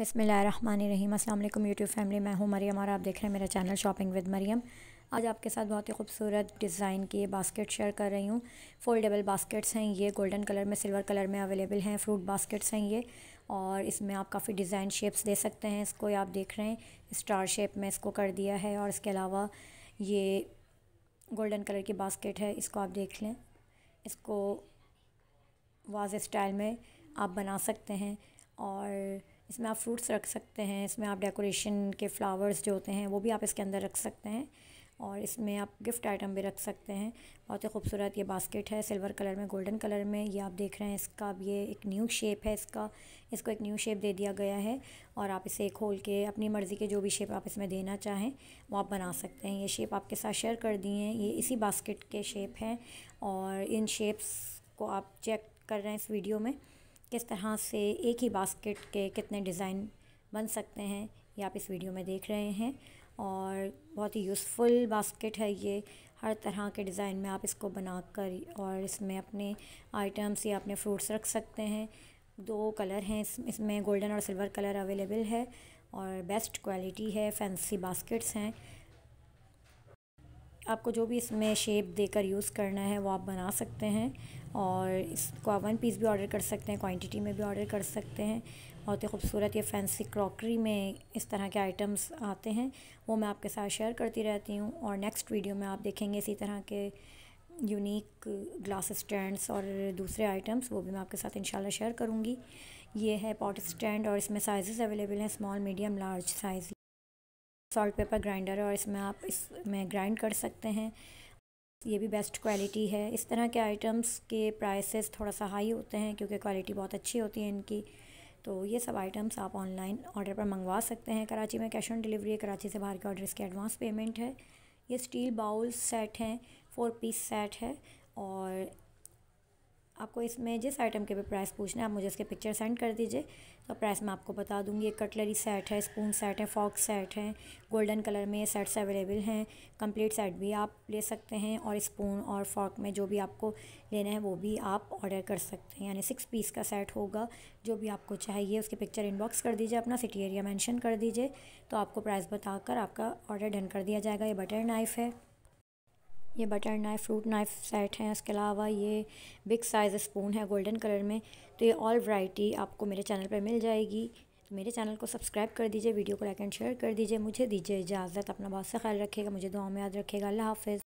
बसमिलीम अल्लाम YouTube family मैं हूँ मरियम और आप देख रहे हैं मेरा चैनल शॉपिंग विद मरियम आज आपके साथ बहुत ही खूबसूरत डिज़ाइन की बास्केट शेयर कर रही हूँ फोल्डेबल बास्केट्स हैं ये गोल्डन कलर में सिल्वर कलर में अवेलेबल हैं फ्रूट बास्केट्स हैं ये और इसमें आप काफ़ी डिज़ाइन शेप्स दे सकते हैं इसको आप देख रहे हैं स्टार शेप में इसको कर दिया है और इसके अलावा ये गोल्डन कलर की बास्केट है इसको आप देख लें इसको वाज स्टाइल में आप बना सकते हैं और इसमें आप फ्रूट्स रख सकते हैं इसमें आप डेकोरेशन के फ्लावर्स जो होते हैं वो भी आप इसके अंदर रख सकते हैं और इसमें आप गिफ्ट आइटम भी रख सकते हैं बहुत ही खूबसूरत ये बास्केट है सिल्वर कलर में गोल्डन कलर में ये आप देख रहे हैं इसका अब ये एक न्यू शेप है इसका इसको एक न्यू शेप दे दिया गया है और आप इसे खोल के अपनी मर्ज़ी के जो भी शेप आप इसमें देना चाहें वो आप बना सकते हैं ये शेप आपके साथ शेयर कर दिए हैं ये इसी बास्केट के शेप हैं और इन शेप्स को आप चेक कर रहे हैं इस वीडियो में किस तरह से एक ही बास्केट के कितने डिज़ाइन बन सकते हैं ये आप इस वीडियो में देख रहे हैं और बहुत ही यूज़फुल बास्केट है ये हर तरह के डिज़ाइन में आप इसको बनाकर और इसमें अपने आइटम्स या अपने फ्रूट्स रख सकते हैं दो कलर हैं इस इसमें गोल्डन और सिल्वर कलर अवेलेबल है और बेस्ट क्वालिटी है फैंसी बास्केट्स हैं आपको जो भी इसमें शेप देकर यूज़ करना है वो आप बना सकते हैं और इसको आप वन पीस भी ऑर्डर कर सकते हैं क्वांटिटी में भी ऑर्डर कर सकते हैं बहुत ही खूबसूरत ये फैंसी क्रॉकरी में इस तरह के आइटम्स आते हैं वो मैं आपके साथ शेयर करती रहती हूँ और नेक्स्ट वीडियो में आप देखेंगे इसी तरह के यूनिक ग्लास स्टैंड्स और दूसरे आइटम्स वो भी मैं आपके साथ इंशाल्लाह शेयर करूँगी ये है पॉट स्टैंड और इसमें साइज़ अवेलेबल हैं small medium large size salt pepper grinder है और इसमें आप इसमें ग्राइंड कर सकते हैं ये भी बेस्ट क्वालिटी है इस तरह के आइटम्स के प्राइसेस थोड़ा सा हाई होते हैं क्योंकि क्वालिटी बहुत अच्छी होती है इनकी तो ये सब आइटम्स आप ऑनलाइन ऑर्डर पर मंगवा सकते हैं कराची में कैश ऑन डिलीवरी है कराची से बाहर के ऑर्डर इसके एडवांस पेमेंट है ये स्टील बाउल सेट हैं फोर पीस सेट है और आपको इसमें जिस आइटम के भी प्राइस पूछना है आप मुझे इसके पिक्चर सेंड कर दीजिए तो प्राइस मैं आपको बता दूंगी ये कटलरी सेट है स्पून सेट है फॉक सेट है गोल्डन कलर में ये सेट्स अवेलेबल हैं कंप्लीट सेट भी आप ले सकते हैं और स्पून और फॉक में जो भी आपको लेना है वो भी आप ऑर्डर कर सकते हैं यानी सिक्स पीस का सेट होगा जो भी आपको चाहिए उसके पिक्चर इनबॉक्स कर दीजिए अपना सिटी एरिया मैंशन कर दीजिए तो आपको प्राइस बताकर आपका ऑर्डर डन कर दिया जाएगा ये बटर नाइफ़ है ये butter knife fruit knife set हैं इसके अलावा ये बिग साइज़ स्पून है गोल्डन कलर में तो ये ऑल वैराइटी आपको मेरे चैनल पर मिल जाएगी तो मेरे चैनल को सब्सक्राइब कर दीजिए वीडियो को लाइक एंड शेयर कर दीजिए मुझे दीजिए इजाज़त अपना बहुत सा ख्याल रखिएगा मुझे दुआ में याद रखेगा अल्लाह हाफिज़